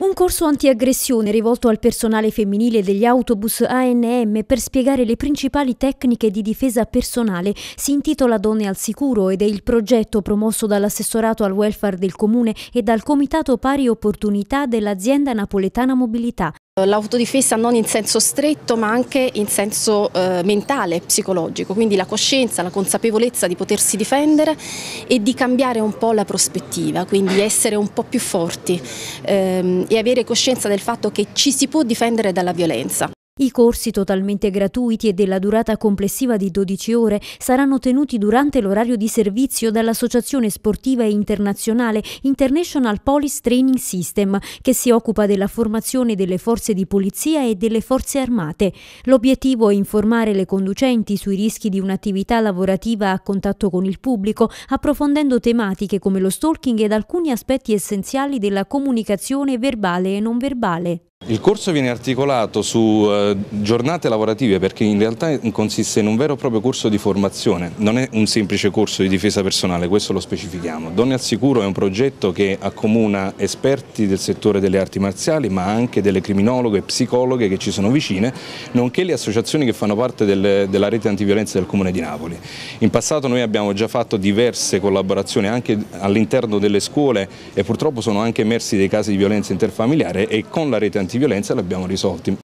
Un corso antiaggressione rivolto al personale femminile degli autobus ANM per spiegare le principali tecniche di difesa personale si intitola Donne al sicuro ed è il progetto promosso dall'assessorato al welfare del comune e dal comitato pari opportunità dell'azienda napoletana mobilità. L'autodifesa non in senso stretto ma anche in senso eh, mentale, psicologico, quindi la coscienza, la consapevolezza di potersi difendere e di cambiare un po' la prospettiva, quindi essere un po' più forti ehm, e avere coscienza del fatto che ci si può difendere dalla violenza. I corsi totalmente gratuiti e della durata complessiva di 12 ore saranno tenuti durante l'orario di servizio dall'Associazione Sportiva Internazionale International Police Training System, che si occupa della formazione delle forze di polizia e delle forze armate. L'obiettivo è informare le conducenti sui rischi di un'attività lavorativa a contatto con il pubblico, approfondendo tematiche come lo stalking ed alcuni aspetti essenziali della comunicazione verbale e non verbale. Il corso viene articolato su eh, giornate lavorative perché in realtà consiste in un vero e proprio corso di formazione, non è un semplice corso di difesa personale, questo lo specifichiamo. Donne al Sicuro è un progetto che accomuna esperti del settore delle arti marziali ma anche delle criminologhe e psicologhe che ci sono vicine, nonché le associazioni che fanno parte del, della rete antiviolenza del Comune di Napoli. In passato noi abbiamo già fatto diverse collaborazioni anche all'interno delle scuole e purtroppo sono anche emersi dei casi di violenza interfamiliare e con la rete antiviolenza violenza l'abbiamo risolti.